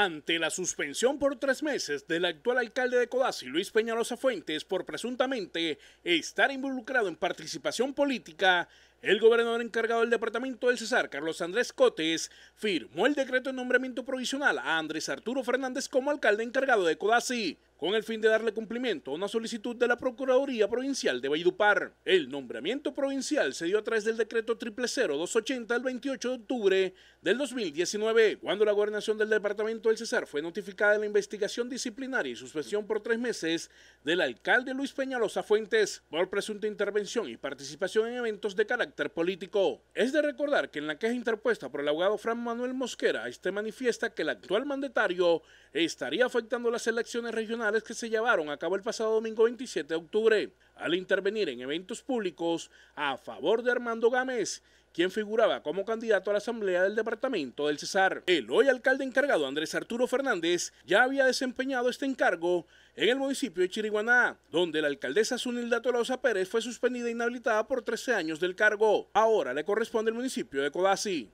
Ante la suspensión por tres meses del actual alcalde de Codazzi, Luis Peñalosa Fuentes, por presuntamente estar involucrado en participación política, el gobernador encargado del departamento del Cesar, Carlos Andrés Cotes, firmó el decreto de nombramiento provisional a Andrés Arturo Fernández como alcalde encargado de Codazzi con el fin de darle cumplimiento a una solicitud de la Procuraduría Provincial de Valledupar. El nombramiento provincial se dio a través del decreto 000280 del 28 de octubre del 2019, cuando la gobernación del departamento del Cesar fue notificada de la investigación disciplinaria y suspensión por tres meses del alcalde Luis Peñalosa Fuentes por presunta intervención y participación en eventos de carácter político. Es de recordar que en la queja interpuesta por el abogado Fran Manuel Mosquera, este manifiesta que el actual mandatario estaría afectando las elecciones regionales que se llevaron a cabo el pasado domingo 27 de octubre, al intervenir en eventos públicos a favor de Armando Gámez, quien figuraba como candidato a la Asamblea del Departamento del Cesar. El hoy alcalde encargado Andrés Arturo Fernández ya había desempeñado este encargo en el municipio de Chiriguaná, donde la alcaldesa Zunilda Tolosa Pérez fue suspendida e inhabilitada por 13 años del cargo. Ahora le corresponde el municipio de Codazzi.